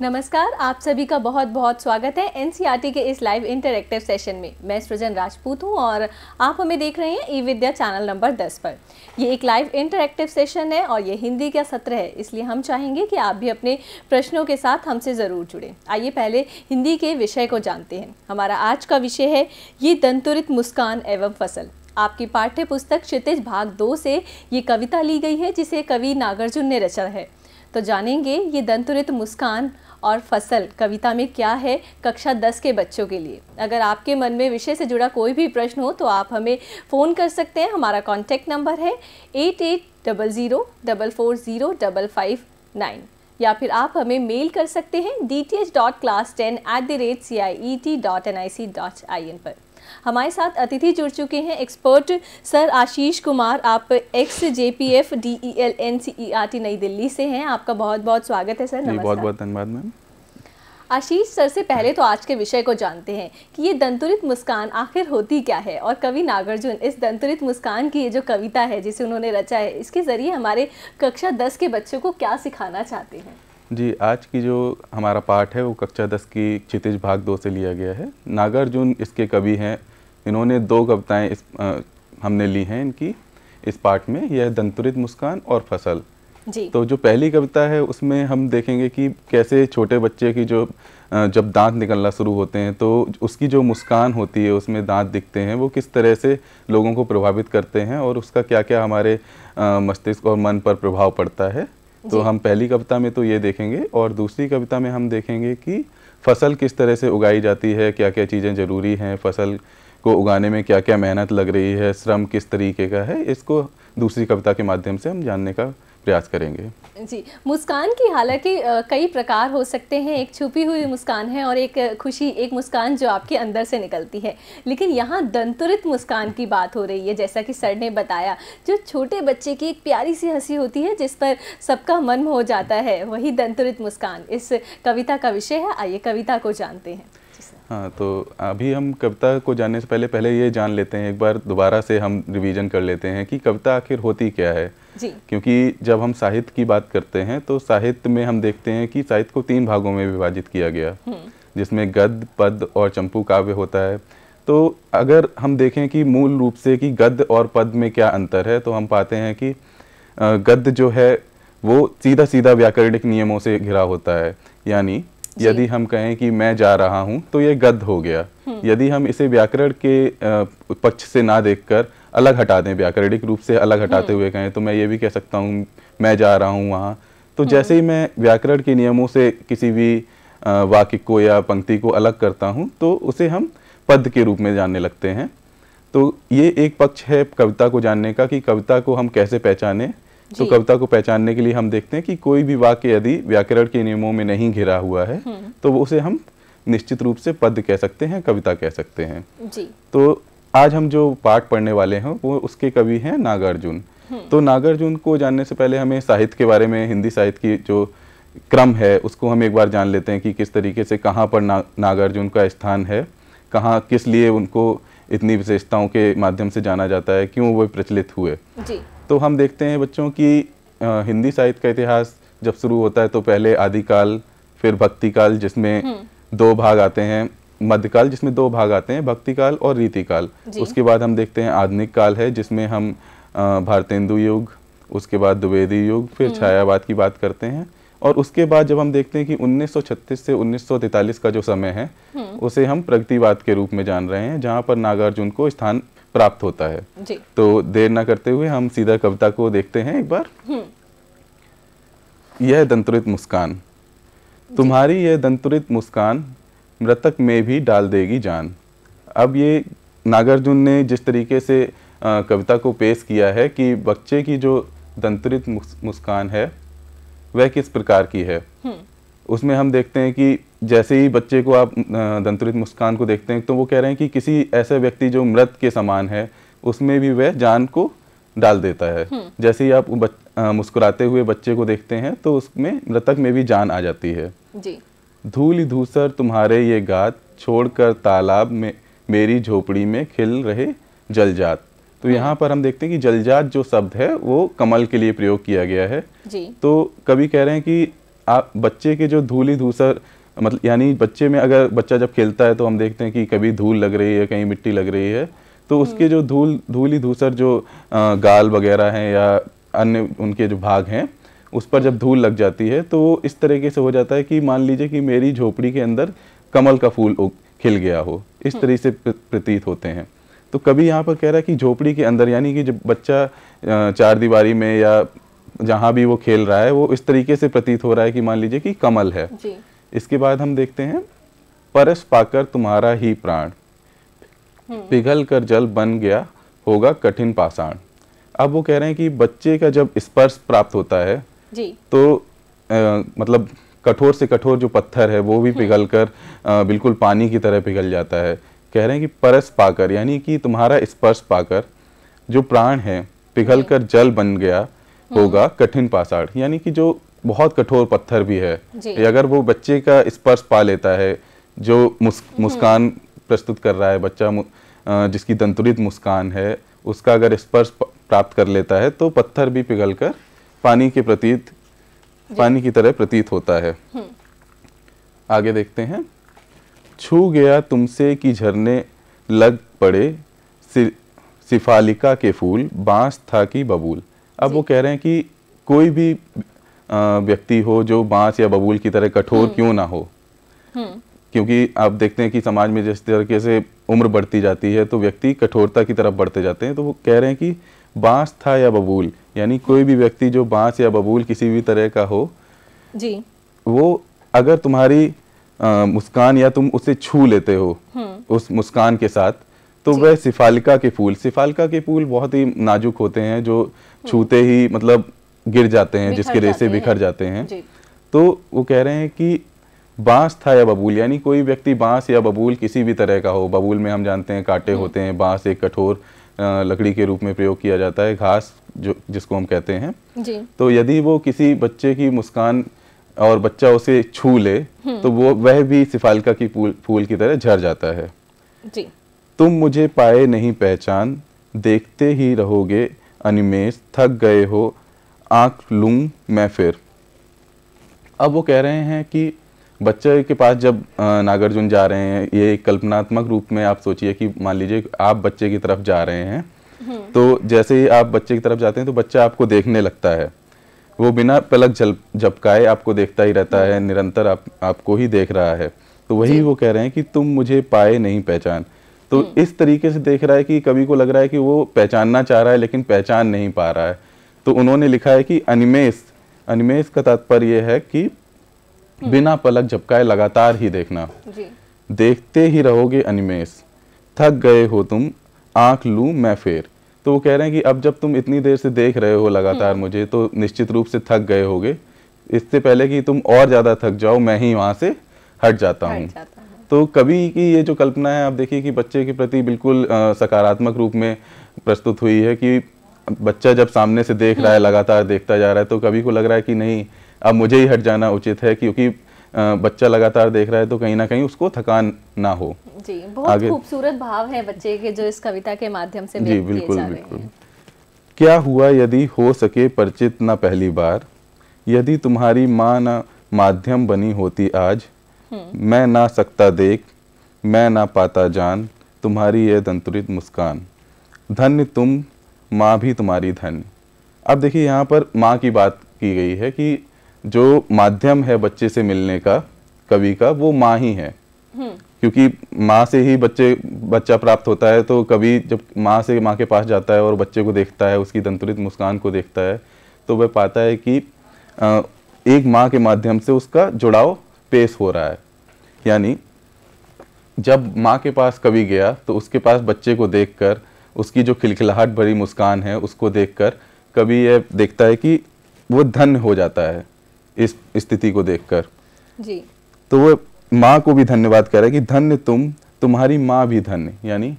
नमस्कार आप सभी का बहुत बहुत स्वागत है एन के इस लाइव इंटरेक्टिव सेशन में मैं सृजन राजपूत हूं और आप हमें देख रहे हैं ई विद्या चैनल नंबर 10 पर ये एक लाइव इंटरेक्टिव सेशन है और ये हिंदी का सत्र है इसलिए हम चाहेंगे कि आप भी अपने प्रश्नों के साथ हमसे ज़रूर जुड़ें आइए पहले हिंदी के विषय को जानते हैं हमारा आज का विषय है ये दंतुरित मुस्कान एवं फसल आपकी पाठ्य पुस्तक क्षितिज भाग दो से ये कविता ली गई है जिसे कवि नागार्जुन ने रचा है तो जानेंगे ये दंतुरित मुस्कान और फसल कविता में क्या है कक्षा 10 के बच्चों के लिए अगर आपके मन में विषय से जुड़ा कोई भी प्रश्न हो तो आप हमें फ़ोन कर सकते हैं हमारा कॉन्टैक्ट नंबर है eight eight double zero double four zero double five nine या फिर आप हमें मेल कर सकते हैं D T H dot class ten at the rate C I E T dot N I C dot I N पर हमारे साथ अतिथि जुड़ चुके हैं एक्सपर्ट सर आशीष कुमार आप X J P F D E L N C E R T Nai Delhi से हैं आपका बहुत बहुत स्वागत है सर नमस्कार बहुत बहुत धन्यवाद मैम आशीष सर से पहले तो आज के विषय को जानते हैं कि ये दंतुरित मुस्कान आखिर होती क्या है और कवि नागार्जुन इस दंतुरित मुस्कान की ये जो कविता है जिसे उन्होंने रचा है इसके ज़रिए हमारे कक्षा दस के बच्चों को क्या सिखाना चाहते हैं जी आज की जो हमारा पाठ है वो कक्षा दस की क्षितिज भाग दो से लिया गया है नागार्जुन इसके कवि हैं इन्होंने दो कविताएँ इस आ, हमने ली हैं इनकी इस पार्ट में यह दंतुरित मुस्कान और फसल जी। तो जो पहली कविता है उसमें हम देखेंगे कि कैसे छोटे बच्चे की जो जब दांत निकलना शुरू होते हैं तो उसकी जो मुस्कान होती है उसमें दांत दिखते हैं वो किस तरह से लोगों को प्रभावित करते हैं और उसका क्या क्या हमारे मस्तिष्क और मन पर प्रभाव पड़ता है तो हम पहली कविता में तो ये देखेंगे और दूसरी कविता में हम देखेंगे कि फसल किस तरह से उगाई जाती है क्या क्या चीज़ें ज़रूरी हैं फसल इसको उगाने में क्या क्या मेहनत लग रही है श्रम किस तरीके का है इसको दूसरी कविता के माध्यम से हम जानने का प्रयास करेंगे जी मुस्कान की हालांकि कई प्रकार हो सकते हैं एक छुपी हुई मुस्कान है और एक खुशी एक मुस्कान जो आपके अंदर से निकलती है लेकिन यहाँ दंतुरित मुस्कान की बात हो रही है जैसा कि सर ने बताया जो छोटे बच्चे की एक प्यारी सी हंसी होती है जिस पर सबका मन हो जाता है वही दंतुरित मुस्कान इस कविता का विषय है आइए कविता को जानते हैं हाँ तो अभी हम कविता को जानने से पहले पहले ये जान लेते हैं एक बार दोबारा से हम रिवीजन कर लेते हैं कि कविता आखिर होती क्या है जी क्योंकि जब हम साहित्य की बात करते हैं तो साहित्य में हम देखते हैं कि साहित्य को तीन भागों में विभाजित किया गया हम्म। जिसमें गद्य पद और चंपू काव्य होता है तो अगर हम देखें कि मूल रूप से कि गद्य और पद में क्या अंतर है तो हम पाते हैं कि गद्य जो है वो सीधा सीधा व्याकरणिक नियमों से घिरा होता है यानी यदि हम कहें कि मैं जा रहा हूँ तो ये गद्ध हो गया हम्म। यदि हम इसे व्याकरण के पक्ष से ना देखकर अलग हटा दें व्याकरणिक रूप से अलग हटाते हम्म। हुए कहें तो मैं ये भी कह सकता हूँ मैं जा रहा हूँ वहाँ तो हम्म। जैसे ही मैं व्याकरण के नियमों से किसी भी वाक्य को या पंक्ति को अलग करता हूँ तो उसे हम पद के रूप में जानने लगते हैं तो ये एक पक्ष है कविता को जानने का कि कविता को हम कैसे पहचानें तो कविता को पहचानने के लिए हम देखते हैं कि कोई भी वाक्य यदि व्याकरण के नियमों में नहीं घिरा हुआ है हम्म। तो उसे हम निश्चित रूप से पद कह सकते हैं कविता कह सकते हैं जी। तो आज हम जो पाठ पढ़ने वाले हैं वो उसके कवि हैं नागार्जुन हम्म। तो नागार्जुन को जानने से पहले हमें साहित्य के बारे में हिंदी साहित्य की जो क्रम है उसको हम एक बार जान लेते हैं कि किस तरीके से कहाँ पर ना, नागार्जुन का स्थान है कहाँ किस लिए उनको इतनी विशेषताओं के माध्यम से जाना जाता है क्यों वो प्रचलित हुए जी। तो हम देखते हैं बच्चों की हिंदी साहित्य का इतिहास जब शुरू होता है तो पहले आदिकाल फिर भक्तिकाल जिसमें हम्म। दो भाग आते हैं मध्यकाल जिसमें दो भाग आते हैं भक्तिकाल और रीतिकाल उसके बाद हम देखते हैं आधुनिक काल है जिसमें हम भारतेंदु युग उसके बाद द्विवेदी युग फिर हम्म। छायावाद की बात करते हैं और उसके बाद जब हम देखते हैं कि 1936 से 1943 का जो समय है हम्म। उसे हम प्रगतिवाद के रूप में जान रहे हैं जहाँ पर नागार्जुन को स्थान प्राप्त होता है जी। तो देर ना करते हुए हम सीधा कविता को देखते हैं एक बार हम्म। यह दंतुरित मुस्कान तुम्हारी यह दंतुरित मुस्कान मृतक में भी डाल देगी जान अब ये नागार्जुन ने जिस तरीके से आ, कविता को पेश किया है कि बच्चे की जो दंतुरित मुस्कान है वह किस प्रकार की है हम्म। उसमें हम देखते हैं कि जैसे ही बच्चे को आप दंतुरित मुस्कान को देखते हैं तो वो कह रहे हैं कि किसी ऐसे व्यक्ति जो मृत के समान है उसमें भी वह जान को डाल देता है हम्म। जैसे ही आप बच, आ, मुस्कुराते हुए बच्चे को देखते हैं तो उसमें मृतक में भी जान आ जाती है धूल धूसर तुम्हारे ये गात छोड़कर तालाब में मेरी झोपड़ी में खिल रहे जलजात तो हम्म। यहाँ पर हम देखते हैं कि जलजात जो शब्द है वो कमल के लिए प्रयोग किया गया है जी। तो कभी कह रहे हैं कि आप बच्चे के जो धूली धूसर मतलब यानी बच्चे में अगर बच्चा जब खेलता है तो हम देखते हैं कि कभी धूल लग रही है कहीं मिट्टी लग रही है तो उसके हम्म। जो धूल धूली धूसर जो गाल वगैरह हैं या अन्य उनके जो भाग हैं उस पर जब धूल लग जाती है तो इस तरीके से हो जाता है कि मान लीजिए कि मेरी झोपड़ी के अंदर कमल का फूल खिल गया हो इस हम्म। तरीके से प्रतीत होते हैं तो कभी यहाँ पर कह रहा है कि झोपड़ी के अंदर यानी कि जब बच्चा चार दीवारी में या जहाँ भी वो खेल रहा है वो इस तरीके से प्रतीत हो रहा है कि मान लीजिए कि कमल है इसके बाद हम देखते हैं परस पाकर तुम्हारा ही प्राण हम्म। पिघल कर जल बन गया होगा कठिन पाषाण अब वो कह रहे हैं कि बच्चे का जब स्पर्श प्राप्त होता है जी। तो आ, मतलब कठोर से कठोर जो पत्थर है वो भी हम्म। पिघल कर आ, बिल्कुल पानी की तरह पिघल जाता है कह रहे हैं कि परस पाकर यानी कि तुम्हारा स्पर्श पाकर जो प्राण है पिघल कर जल बन गया हम्म। होगा कठिन पाषाण यानी कि जो बहुत कठोर पत्थर भी है अगर वो बच्चे का स्पर्श पा लेता है जो मुस्, हम्म। मुस्कान प्रस्तुत कर रहा है बच्चा जिसकी दंतुरित मुस्कान है उसका अगर स्पर्श प्राप्त कर लेता है तो पत्थर भी पिघल कर पानी के प्रतीत पानी की तरह प्रतीत होता है हम्म। आगे देखते हैं छू गया तुमसे कि झरने लग पड़े सि, सिफालिका के फूल बांस था कि बबूल अब वो कह रहे हैं कि कोई भी व्यक्ति हो जो बांस या बबूल की तरह कठोर हम्म। क्यों ना हो हम्म। क्योंकि आप देखते हैं कि समाज में जिस तरीके से उम्र बढ़ती जाती है तो व्यक्ति कठोरता की तरफ बढ़ते जाते हैं तो वो कह रहे हैं कि बांस था या बबूल यानी कोई भी व्यक्ति जो बांस या बबूल किसी भी तरह का हो जी वो अगर तुम्हारी आ, मुस्कान या तुम उसे छू लेते हो हम्म। उस मुस्कान के साथ तो वह सिफालिका के फूल सिफालिका के फूल बहुत ही नाजुक होते हैं जो छूते ही मतलब गिर जाते हैं जिसके रेसे बिखर जाते हैं तो वो कह रहे हैं कि बांस था या बबूल यानी कोई व्यक्ति बांस या बबूल किसी भी तरह का हो बबूल में हम जानते हैं कांटे हम्म। होते हैं बांस एक कठोर लकड़ी के रूप में प्रयोग किया जाता है घास जो जिसको हम कहते हैं जी। तो यदि वो किसी बच्चे की मुस्कान और बच्चा उसे छू ले हम्म। तो वो वह भी सिफालका की फूल फूल की तरह झर जाता है जी। तुम मुझे पाए नहीं पहचान देखते ही रहोगे अनिमेश थक गए हो आँख लूँ मैं फिर अब वो कह रहे हैं कि बच्चे के पास जब नागार्जुन जा रहे हैं ये कल्पनात्मक रूप में आप सोचिए कि मान लीजिए आप बच्चे की तरफ जा रहे हैं हम्म। तो जैसे ही आप बच्चे की तरफ जाते हैं तो बच्चा आपको देखने लगता है वो बिना पलक झल झपकाए आपको देखता ही रहता है हम्म। निरंतर आप आपको ही देख रहा है तो वही वो कह रहे हैं कि तुम मुझे पाए नहीं पहचान तो हम्म। इस तरीके से देख रहा है कि कवि को लग रहा है कि वो पहचानना चाह रहा है लेकिन पहचान नहीं पा रहा है तो उन्होंने लिखा है कि अनिमेश अनिमेश का तात्पर्य है कि हम्म। बिना पलक झपकाए लगातार ही देखना जी। देखते ही रहोगे अनिमेश थक गए हो तुम आंख लू मैं फेर तो वो कह रहे हैं कि अब जब तुम इतनी देर से देख रहे हो लगातार हम्म। मुझे तो निश्चित रूप से थक गए होगे इससे पहले कि तुम और ज़्यादा थक जाओ मैं ही वहां से हट जाता हूँ तो कभी की ये जो कल्पना है आप देखिए कि बच्चे के प्रति बिल्कुल सकारात्मक रूप में प्रस्तुत हुई है कि बच्चा जब सामने से देख रहा है हम्म। लगातार देखता जा रहा है तो कभी को लग रहा है कि नहीं अब मुझे ही हट जाना उचित है क्योंकि बच्चा लगातार देख रहा है तो कहीं ना कहीं उसको थकान ना हो जी बहुत खूबसूरत भाव है बच्चे के जो इस कविता के माध्यम से जी बिल्कुल बिल्कुल क्या हुआ यदि हो सके परिचित न पहली बार यदि तुम्हारी माँ न माध्यम बनी होती आज हम्म। मैं ना सकता देख मैं ना पाता जान तुम्हारी यह दंतुरित मुस्कान धन्य तुम माँ भी तुम्हारी धन अब देखिए यहाँ पर माँ की बात की गई है कि जो माध्यम है बच्चे से मिलने का कवि का वो माँ ही है हम्म। क्योंकि माँ से ही बच्चे बच्चा प्राप्त होता है तो कवि जब माँ से माँ के पास जाता है और बच्चे को देखता है उसकी दंतुलित मुस्कान को देखता है तो वह पाता है कि एक माँ के माध्यम से उसका जुड़ाव पेश हो रहा है यानी जब माँ के पास कवि गया तो उसके पास बच्चे को देखकर उसकी जो खिलखिलाहट भरी मुस्कान है उसको देखकर कभी यह देखता है कि वो धन्य हो जाता है इस स्थिति को देखकर जी तो वो माँ को भी धन्यवाद है कि धन्य तुम तुम्हारी माँ भी धन्य यानी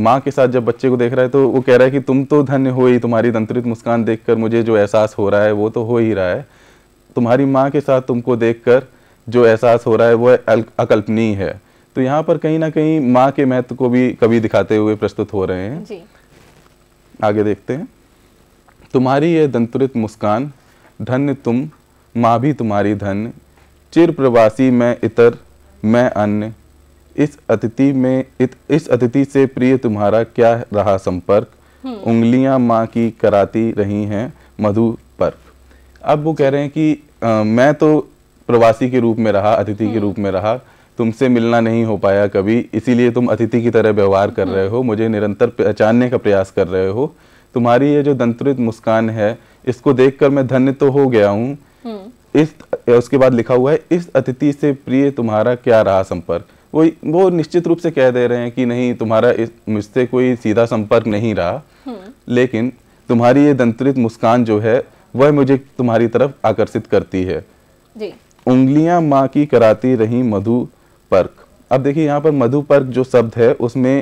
माँ के साथ जब बच्चे को देख रहा है तो वो कह रहा है कि तुम तो धन्य हो ही तुम्हारी दंतरित मुस्कान देखकर मुझे जो एहसास हो रहा है वो तो हो ही रहा है तुम्हारी माँ के साथ तुमको देखकर जो एहसास हो रहा है वो अकल्पनीय है तो यहाँ पर कहीं ना कहीं माँ के महत्व को भी कवि दिखाते हुए प्रस्तुत हो रहे हैं जी। आगे देखते हैं तुम्हारी यह दंतुरित मुस्कान धन्य तुम माँ भी तुम्हारी धन चिर प्रवासी मैं इतर मैं अन्य इस अतिथि में इत, इस अतिथि से प्रिय तुम्हारा क्या रहा संपर्क हम्म। उंगलियां माँ की कराती रही हैं मधु पर अब वो कह रहे हैं कि आ, मैं तो प्रवासी के रूप में रहा अतिथि के हम्म। रूप में रहा तुमसे मिलना नहीं हो पाया कभी इसीलिए तुम अतिथि की तरह व्यवहार कर रहे हो मुझे निरंतर पहचानने का प्रयास कर रहे हो तुम्हारी ये जो दंतरित मुस्कान है इसको देखकर मैं धन्य तो हो गया हूँ हम्म। इस उसके बाद लिखा हुआ है इस अतिथि से प्रिय तुम्हारा क्या रहा संपर्क वो वो निश्चित रूप से कह दे रहे हैं कि नहीं तुम्हारा इस मुझसे कोई सीधा संपर्क नहीं रहा हम्म। लेकिन तुम्हारी ये दंतरित मुस्कान जो है वह मुझे तुम्हारी तरफ आकर्षित करती है उंगलियां माँ की कराती रही मधु पर्क अब देखिए यहाँ पर मधु पर्क जो शब्द है उसमें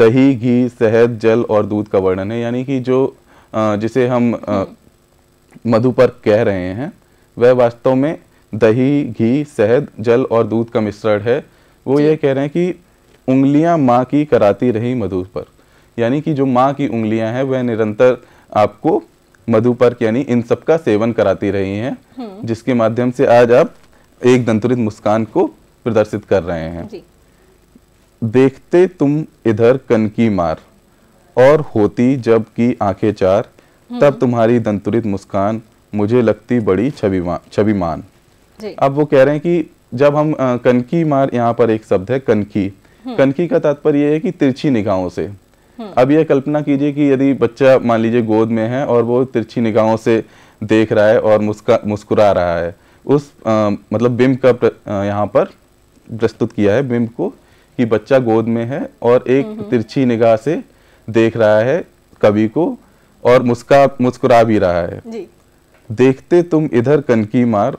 दही घी शहद जल और दूध का वर्णन है यानी कि जो जिसे हम मधुपर्क कह रहे हैं वह वास्तव में दही घी शहद जल और दूध का मिश्रण है वो ये कह रहे हैं कि उंगलियां माँ की कराती रही मधुपर्क यानी कि जो माँ की उंगलियां हैं वह निरंतर आपको मधुपर्क यानी इन सब का सेवन कराती रही हैं हम्म। जिसके माध्यम से आज आप एक दंतुरित मुस्कान को प्रदर्शित कर रहे हैं जी। देखते तुम इधर कनकी मार और होती जब की आंखें चार हम्म। तब तुम्हारी दंतुरित मुस्कान मुझे लगती बड़ी छविमा छविमान अब वो कह रहे हैं कि जब हम आ, कनकी मार यहाँ पर एक शब्द है कनकी हम्म। कनकी का तात्पर्य है कि तिरछी निगाहों से हम्म। अब यह कल्पना कीजिए कि यदि बच्चा मान लीजिए गोद में है और वो तिरछी निगाहों से देख रहा है और मुस्का मुस्कुरा रहा है उस आ, मतलब बिम्ब का यहाँ पर प्रस्तुत किया है बिंब को कि बच्चा गोद में है और एक तिरछी निगाह से देख रहा है कवि को और मुस्का मुस्कुरा भी रहा है जी। देखते तुम इधर कनकी मार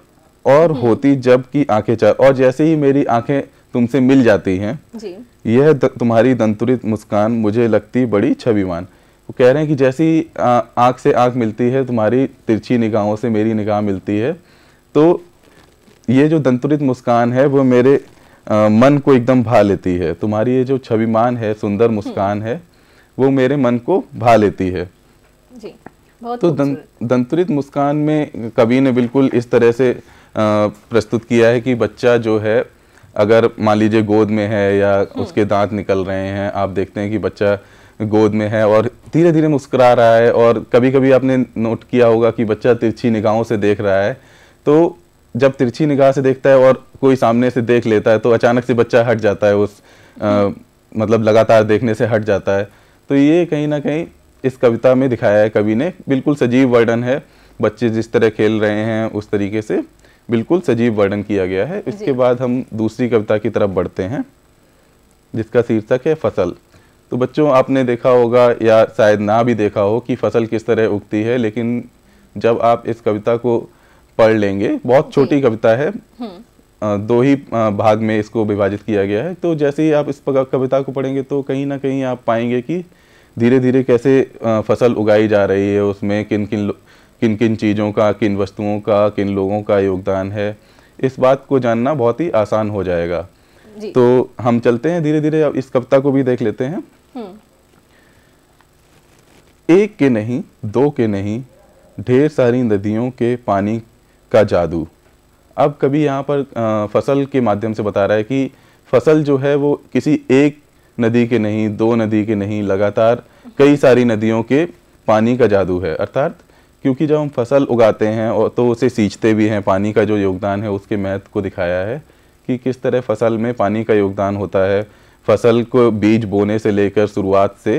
और हम्म। होती जब की आंखें चार और जैसे ही मेरी आंखें तुमसे मिल जाती हैं जी। यह द, तुम्हारी दंतुरित मुस्कान मुझे लगती बड़ी छविमान वो कह रहे हैं कि जैसी आंख से आंख मिलती है तुम्हारी तिरछी निगाहों से मेरी निगाह मिलती है तो ये जो दंतुरित मुस्कान है वो मेरे मन को एकदम भा लेती है तुम्हारी ये जो छविमान है सुंदर हम्म। मुस्कान है वो मेरे मन को भा लेती है जी, बहुत तो दं, दंतरित मुस्कान में कवि ने बिल्कुल इस तरह से प्रस्तुत किया है कि बच्चा जो है अगर मान लीजिए गोद में है या हम्म। उसके दांत निकल रहे हैं आप देखते हैं कि बच्चा गोद में है और धीरे धीरे मुस्कुरा रहा है और कभी कभी आपने नोट किया होगा कि बच्चा तिरछी निगाहों से देख रहा है तो जब तिरछी निगाह से देखता है और कोई सामने से देख लेता है तो अचानक से बच्चा हट जाता है उस आ, मतलब लगातार देखने से हट जाता है तो ये कहीं ना कहीं इस कविता में दिखाया है कवि ने बिल्कुल सजीव वर्णन है बच्चे जिस तरह खेल रहे हैं उस तरीके से बिल्कुल सजीव वर्णन किया गया है इसके बाद हम दूसरी कविता की तरफ बढ़ते हैं जिसका शीर्षक है फसल तो बच्चों आपने देखा होगा या शायद ना भी देखा हो कि फसल किस तरह उगती है लेकिन जब आप इस कविता को पढ़ लेंगे बहुत छोटी कविता है हम्म। दो ही भाग में इसको विभाजित किया गया है तो जैसे ही आप इस कविता को पढ़ेंगे तो कहीं ना कहीं आप पाएंगे कि धीरे धीरे कैसे फसल उगाई जा रही है उसमें किन किन किन किन चीज़ों का किन वस्तुओं का किन लोगों का योगदान है इस बात को जानना बहुत ही आसान हो जाएगा तो हम चलते हैं धीरे धीरे इस कविता को भी देख लेते हैं हम्म। एक के नहीं दो के नहीं ढेर सारी नदियों के पानी का जादू अब कभी यहाँ पर फसल के माध्यम से बता रहा है कि फसल जो है वो किसी एक नदी के नहीं दो नदी के नहीं लगातार कई सारी नदियों के पानी का जादू है अर्थात क्योंकि जब हम फसल उगाते हैं और तो उसे सींचते भी हैं पानी का जो योगदान है उसके महत्व को दिखाया है कि किस तरह फसल में पानी का योगदान होता है फसल को बीज बोने से लेकर शुरुआत से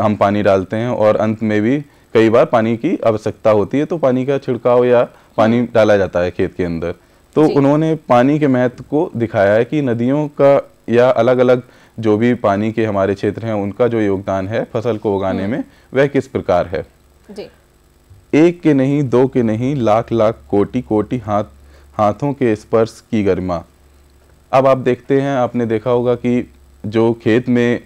हम पानी डालते हैं और अंत में भी कई बार पानी की आवश्यकता होती है तो पानी का छिड़काव या पानी डाला जाता है खेत के अंदर तो उन्होंने पानी के महत्व को दिखाया है कि नदियों का या अलग अलग जो भी पानी के हमारे क्षेत्र हैं उनका जो योगदान है फसल को उगाने हम्म। में वह किस प्रकार है जी। एक के नहीं दो के नहीं लाख लाख कोटि कोटि हाथ हाथों के स्पर्श की गरिमा अब आप देखते हैं आपने देखा होगा कि जो खेत में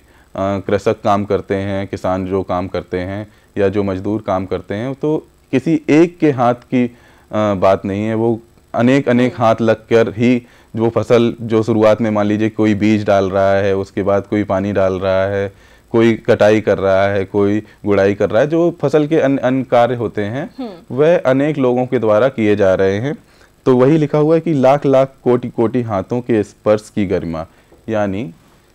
कृषक काम करते हैं किसान जो काम करते हैं या जो मजदूर काम करते हैं तो किसी एक के हाथ की बात नहीं है वो अनेक अनेक हम्म। हाथ लग कर ही वो फसल जो शुरुआत में मान लीजिए कोई बीज डाल रहा है उसके बाद कोई पानी डाल रहा है कोई कटाई कर रहा है कोई गुड़ाई कर रहा है जो फसल के अन्य अन्य कार्य होते हैं हम्म। वह अनेक लोगों के द्वारा किए जा रहे हैं तो वही लिखा हुआ है कि लाख लाख कोटि कोटि हाथों के स्पर्श की गरिमा यानी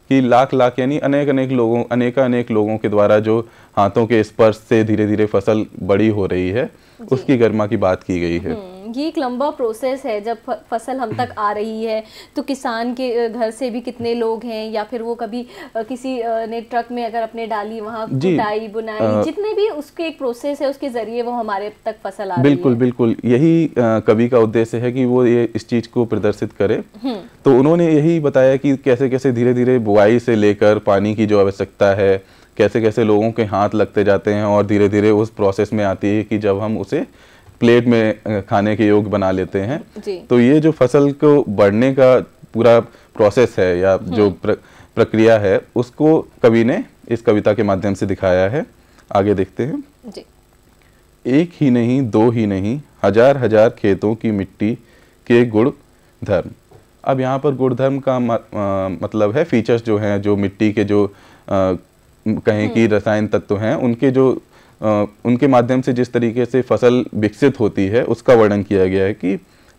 कि लाख लाख यानी अनेक अनेक लोगों अनेक अनेक लोगों के द्वारा जो हाथों के स्पर्श से धीरे धीरे फसल बड़ी हो रही है उसकी गर्मा की बात की गई है हम्म, ये एक लंबा प्रोसेस है जब फसल हम तक आ रही है तो किसान के घर से भी कितने लोग हैं या फिर वो कभी किसी ने ट्रक में अगर अपने डाली वहाँ कुटाई बुनाई जितने भी उसके एक प्रोसेस है उसके जरिए वो हमारे तक फसल आ बिल्कुल रही है। बिल्कुल यही कवि का उद्देश्य है कि वो ये इस चीज को प्रदर्शित करे हम्म। तो उन्होंने यही बताया कि कैसे कैसे धीरे धीरे बुआई से लेकर पानी की जो आवश्यकता है कैसे कैसे लोगों के हाथ लगते जाते हैं और धीरे धीरे उस प्रोसेस में आती है कि जब हम उसे प्लेट में खाने के योग बना लेते हैं तो ये जो फसल को बढ़ने का पूरा प्रोसेस है या जो हम्म। प्र, प्रक्रिया है उसको कवि ने इस कविता के माध्यम से दिखाया है आगे देखते हैं जी। एक ही नहीं दो ही नहीं हजार हजार खेतों की मिट्टी के गुण धर्म अब यहाँ पर गुण धर्म का म, आ, मतलब है फीचर्स जो हैं जो मिट्टी के जो आ, कहें कि हम्म। रसायन तत्व हैं उनके जो आ, उनके माध्यम से जिस तरीके से फसल विकसित होती है उसका वर्णन किया गया है कि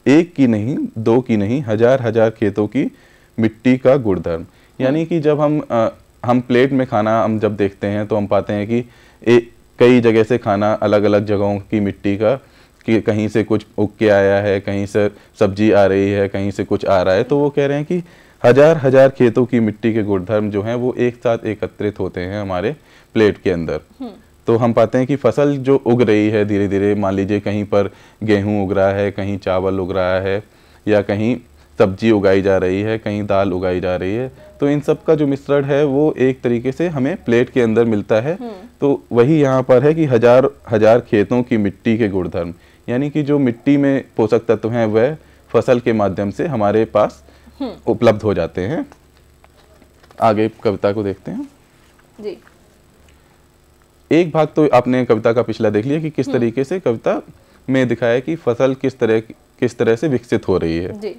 एक की नहीं दो की नहीं हजार हजार खेतों की मिट्टी का गुणधर्म हम्म। यानी कि जब हम आ, हम प्लेट में खाना हम जब देखते हैं तो हम पाते हैं कि ए, कई जगह से खाना अलग अलग जगहों की मिट्टी का कि कहीं से कुछ उग के आया है कहीं से सब्जी आ रही है कहीं से कुछ आ रहा है तो वो कह रहे हैं कि हजार हजार खेतों की मिट्टी के गुणधर्म जो हैं वो एक साथ एकत्रित होते हैं हमारे प्लेट के अंदर हम्म। तो हम पाते हैं कि फसल जो उग रही है धीरे धीरे मान लीजिए कहीं पर गेहूं उग रहा है कहीं चावल उग रहा है या कहीं सब्जी उगाई जा रही है कहीं दाल उगाई जा रही है तो इन सब का जो मिश्रण है वो एक तरीके से हमें प्लेट के अंदर मिलता है हम्म। तो वही यहाँ पर है कि हजार हजार खेतों की मिट्टी के गुणधर्म यानी कि जो मिट्टी में पोषक तत्व हैं वह फसल के माध्यम से हमारे पास उपलब्ध हो जाते हैं आगे कविता को देखते हैं जी एक भाग तो आपने कविता का पिछला देख लिया कि किस हम्म। तरीके से कविता में दिखाया कि फसल किस तरह किस तरह से विकसित हो रही है जी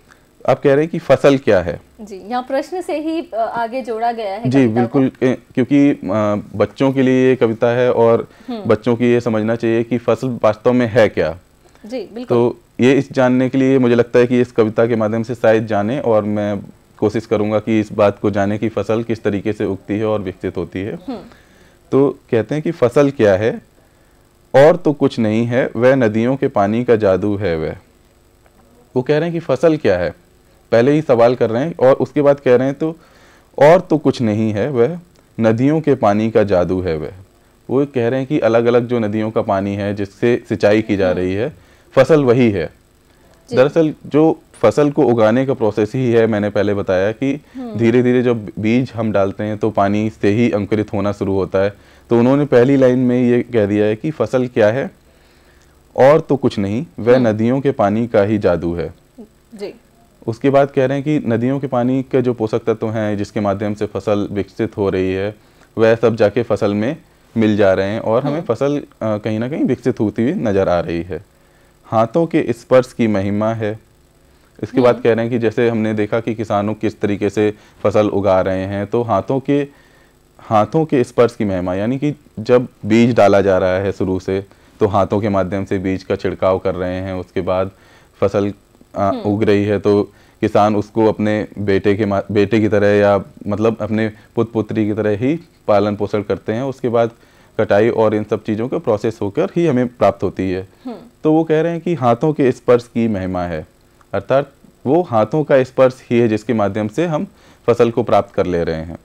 आप कह रहे हैं कि फसल क्या है जी यहाँ प्रश्न से ही आगे जोड़ा गया है जी बिल्कुल क्योंकि बच्चों के लिए ये कविता है और हम्म। बच्चों की ये समझना चाहिए कि फसल वास्तव में है क्या जी बिल्कुल तो ये इस जानने के लिए मुझे लगता है कि इस कविता के माध्यम से शायद जाने और मैं कोशिश करूंगा कि इस बात को जाने की फसल किस तरीके से उगती है और विकसित होती है हम्म। तो कहते हैं कि फसल क्या है और तो कुछ नहीं है वह नदियों के पानी का जादू है वह वो कह रहे हैं कि फसल क्या है पहले ही सवाल कर रहे हैं और उसके बाद कह रहे हैं तो और तो कुछ नहीं है वह नदियों के पानी का जादू है वह वो कह रहे हैं कि अलग अलग जो नदियों का पानी है जिससे सिंचाई की जा हम्म। रही है फसल वही है दरअसल जो फसल को उगाने का प्रोसेस ही है मैंने पहले बताया कि हम्म। धीरे धीरे जब बीज हम डालते हैं तो पानी से ही अंकुरित होना शुरू होता है तो उन्होंने पहली लाइन में ये कह दिया है कि फसल क्या है और तो कुछ नहीं वह हम्म। नदियों के पानी का ही जादू है जी उसके बाद कह रहे हैं कि नदियों के पानी के जो पोषक तत्व हैं जिसके माध्यम से फसल विकसित हो रही है वह सब जाके फसल में मिल जा रहे हैं और हम्म। हमें फसल कहीं ना कहीं विकसित होती हुई नज़र आ रही है हाथों के स्पर्श की महिमा है इसके बाद हम्म। कह रहे हैं कि जैसे हमने देखा कि किसानों किस तरीके से फसल उगा रहे हैं तो हाथों के हाथों के स्पर्श की महिमा यानी कि जब बीज डाला जा रहा है शुरू से तो हाथों के माध्यम से बीज का छिड़काव कर रहे हैं उसके बाद फसल आ, हम्म। उग रही है तो किसान उसको अपने बेटे के बेटे की तरह या मतलब अपने पुत पुत्री की तरह ही पालन पोषण करते हैं उसके बाद कटाई और इन सब चीज़ों का प्रोसेस होकर ही हमें प्राप्त होती है हम्म। तो वो कह रहे हैं कि हाथों के स्पर्श की महिमा है अर्थात वो हाथों का स्पर्श ही है जिसके माध्यम से हम फसल को प्राप्त कर ले रहे हैं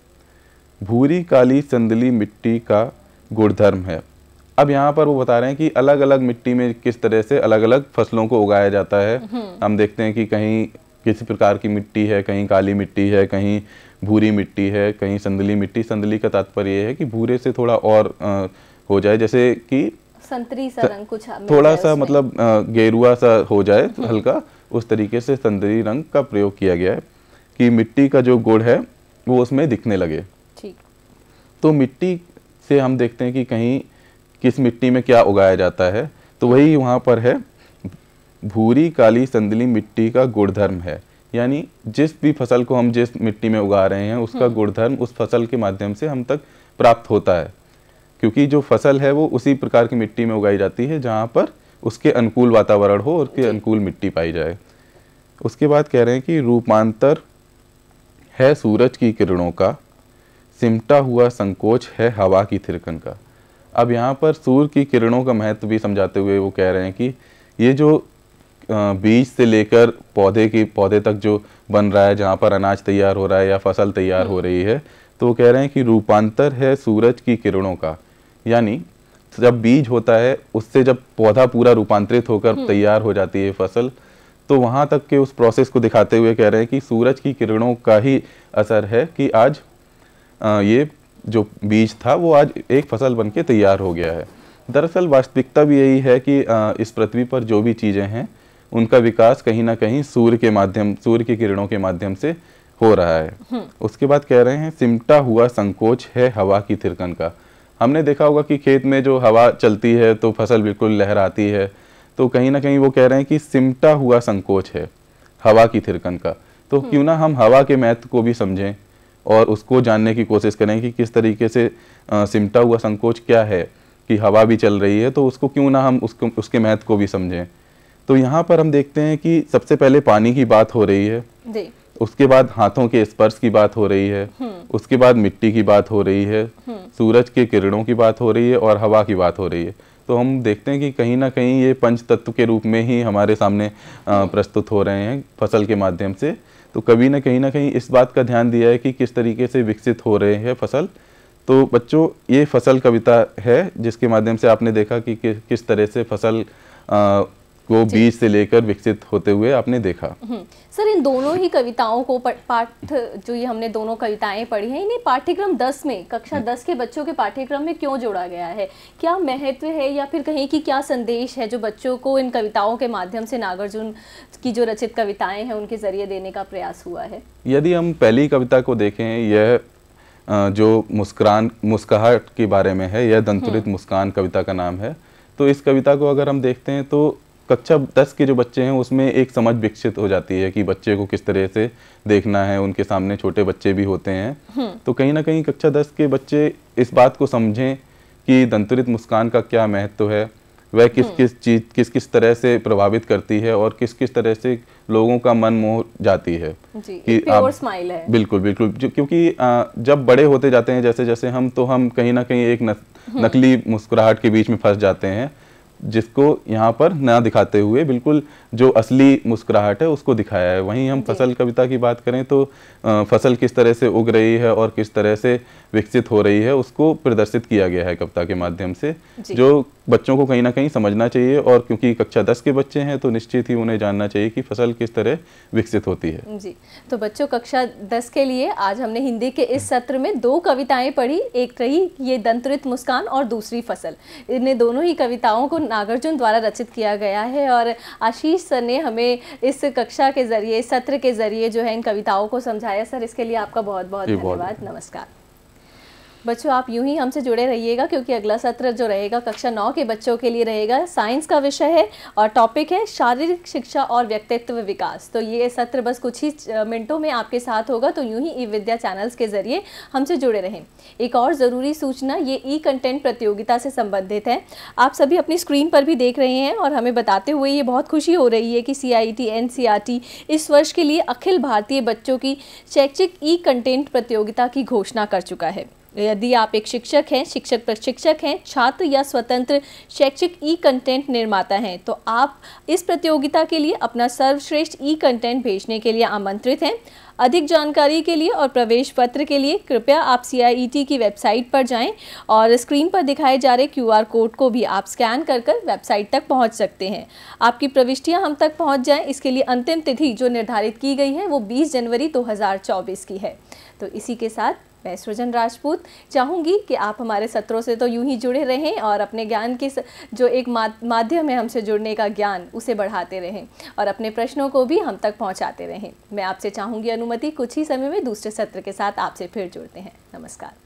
भूरी काली संदली मिट्टी का गुणधर्म है अब यहाँ पर वो बता रहे हैं कि अलग अलग मिट्टी में किस तरह से अलग अलग फसलों को उगाया जाता है हम्म। हम देखते हैं कि कहीं किसी प्रकार की मिट्टी है कहीं काली मिट्टी है कहीं भूरी मिट्टी है कहीं संदली मिट्टी संदली का तात्पर्य यह है कि भूरे से थोड़ा और आ, हो जाए जैसे कि संतरी सा रंग कुछ थोड़ा सा मतलब गेरुआ सा हो जाए तो हल्का उस तरीके से संतरी रंग का प्रयोग किया गया है कि मिट्टी का जो गुड़ है वो उसमें दिखने लगे तो मिट्टी से हम देखते हैं कि कहीं किस मिट्टी में क्या उगाया जाता है तो वही वहाँ पर है भूरी काली संदली मिट्टी का गुणधर्म है यानी जिस भी फसल को हम जिस मिट्टी में उगा रहे हैं उसका हम्म। गुणधर्म उस फसल के माध्यम से हम तक प्राप्त होता है क्योंकि जो फसल है वो उसी प्रकार की मिट्टी में उगाई जाती है जहाँ पर उसके अनुकूल वातावरण हो और उसके अनुकूल मिट्टी पाई जाए उसके बाद कह रहे हैं कि रूपांतर है सूरज की किरणों का सिमटा हुआ संकोच है हवा की थिरकन का अब यहाँ पर सूर्य की किरणों का महत्व भी समझाते हुए वो कह रहे हैं कि ये जो बीज से लेकर पौधे के पौधे तक जो बन रहा है जहाँ पर अनाज तैयार हो रहा है या फसल तैयार हो हम्म। रही है तो वो कह रहे हैं कि रूपांतर है सूरज की किरणों का यानी जब बीज होता है उससे जब पौधा पूरा रूपांतरित होकर हम्म। तैयार हो जाती है फसल तो वहाँ तक के उस प्रोसेस को दिखाते हुए कह रहे हैं कि सूरज की किरणों का ही असर है कि आज आ, ये जो बीज था वो आज एक फसल बन के तैयार हो गया है दरअसल वास्तविकता भी यही है कि आ, इस पृथ्वी पर जो भी चीज़ें हैं उनका विकास कहीं ना कहीं सूर्य के माध्यम सूर्य की किरणों के माध्यम से हो रहा है हम्म। उसके बाद कह रहे हैं सिमटा हुआ संकोच है हवा की थिरकन का हमने देखा होगा कि खेत में जो हवा चलती है तो फसल बिल्कुल लहराती है तो कहीं ना कहीं वो कह रहे हैं कि सिमटा हुआ संकोच है हवा की थिरकन का तो हम्म। क्यों ना हम हवा के महत्व को भी समझें और उसको जानने की कोशिश करें कि किस तरीके से सिमटा हुआ संकोच क्या है कि हवा भी चल रही है तो उसको क्यों ना हम उसको उसके महत्व को भी समझें तो यहाँ पर हम देखते हैं कि सबसे पहले पानी की बात हो रही है उसके बाद हाथों के स्पर्श की बात हो रही है हम्म। उसके बाद मिट्टी की बात हो रही है हम्म। सूरज के किरणों की बात हो रही है और हवा की बात हो रही है तो हम देखते हैं कि कहीं ना कहीं ये पंच तत्व के रूप में ही हमारे सामने प्रस्तुत हो रहे हैं फसल के माध्यम से तो कभी ना कहीं ना कहीं इस बात का ध्यान दिया है कि किस तरीके से विकसित हो रहे हैं फसल तो बच्चों ये फसल कविता है जिसके माध्यम से आपने देखा कि, किस तरह से फसल को बीज से लेकर विकसित होते हुए आपने देखा हम्म, सर इन दोनों ही कविताओं को पाठ जो ये हमने दोनों कविताएं पढ़ी हैं इन्हें पाठ्यक्रम 10 में कक्षा 10 हम्म। के बच्चों के पाठ्यक्रम में क्यों जोड़ा गया है क्या महत्व है या फिर कहीं कि क्या संदेश है जो बच्चों को इन कविताओं के माध्यम से नागार्जुन की जो रचित कविताएं हैं उनके जरिए देने का प्रयास हुआ है यदि हम पहली कविता को देखें यह जो मुस्कान मुस्काहट के बारे में है यह दंतुरित हम्म। मुस्कान कविता का नाम है तो इस कविता को अगर हम देखते हैं तो कक्षा दस के जो बच्चे हैं उसमें एक समझ विकसित हो जाती है कि बच्चे को किस तरह से देखना है उनके सामने छोटे बच्चे भी होते हैं हम्म। तो कहीं ना कहीं कक्षा दस के बच्चे इस बात को समझें कि दंतरित मुस्कान का क्या महत्व है वह किस हम्म। किस चीज किस किस तरह से प्रभावित करती है और किस किस तरह से लोगों का मन मोह जाती है जी, कि आप स्माइल है बिल्कुल बिल्कुल क्योंकि जब बड़े होते जाते हैं जैसे जैसे हम तो हम कहीं ना कहीं एक न, हम्म। नकली मुस्कुराहट के बीच में फंस जाते हैं जिसको यहाँ पर ना दिखाते हुए बिल्कुल जो असली मुस्कुराहट है उसको दिखाया है वहीं हम फसल कविता की बात करें तो फसल किस तरह से उग रही है और किस तरह से विकसित हो रही है उसको प्रदर्शित किया गया है कविता के माध्यम से जो बच्चों को कहीं ना कहीं समझना चाहिए और क्योंकि कक्षा दस के बच्चे हैं तो निश्चित ही उन्हें जानना चाहिए कि फसल किस तरह विकसित होती है जी तो बच्चों कक्षा दस के लिए आज हमने हिंदी के इस सत्र में दो कविताएं पढ़ी एक रही ये दंत्रित मुस्कान और दूसरी फसल इन्हें दोनों ही कविताओं को नागार्जुन द्वारा रचित किया गया है और आशीष सर ने हमें इस कक्षा के ज़रिए सत्र के ज़रिए जो है इन कविताओं को समझाया सर इसके लिए आपका बहुत बहुत धन्यवाद नमस्कार बच्चों आप यूं ही हमसे जुड़े रहिएगा क्योंकि अगला सत्र जो रहेगा कक्षा नौ के बच्चों के लिए रहेगा साइंस का विषय है और टॉपिक है शारीरिक शिक्षा और व्यक्तित्व विकास तो ये सत्र बस कुछ ही मिनटों में आपके साथ होगा तो यूं ही ई विद्या चैनल्स के ज़रिए हमसे जुड़े रहें एक और ज़रूरी सूचना ये ई कंटेंट प्रतियोगिता से संबंधित है आप सभी अपनी स्क्रीन पर भी देख रहे हैं और हमें बताते हुए ये बहुत खुशी हो रही है कि C I T N C R T इस वर्ष के लिए अखिल भारतीय बच्चों की शैक्षिक ई कंटेंट प्रतियोगिता की घोषणा कर चुका है यदि आप एक शिक्षक हैं शिक्षक प्रशिक्षक हैं छात्र या स्वतंत्र शैक्षिक ई कंटेंट निर्माता हैं तो आप इस प्रतियोगिता के लिए अपना सर्वश्रेष्ठ ई कंटेंट भेजने के लिए आमंत्रित हैं अधिक जानकारी के लिए और प्रवेश पत्र के लिए कृपया आप सी e की वेबसाइट पर जाएं और स्क्रीन पर दिखाए जा रहे क्यू कोड को भी आप स्कैन कर कर वेबसाइट तक पहुंच सकते हैं आपकी प्रविष्टियां हम तक पहुंच जाएं इसके लिए अंतिम तिथि जो निर्धारित की गई है वो 20 जनवरी 2024 की है तो इसी के साथ मैं सृजन राजपूत चाहूँगी कि आप हमारे सत्रों से तो यूं ही जुड़े रहें और अपने ज्ञान की जो एक माध्यम है हमसे जुड़ने का ज्ञान उसे बढ़ाते रहें और अपने प्रश्नों को भी हम तक पहुँचाते रहें मैं आपसे चाहूँगी अनुमति कुछ ही समय में दूसरे सत्र के साथ आपसे फिर जुड़ते हैं नमस्कार